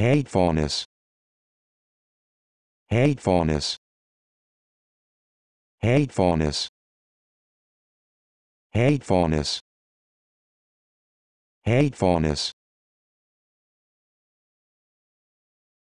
hatefulness hatefulness hatefulness hatefulness hatefulness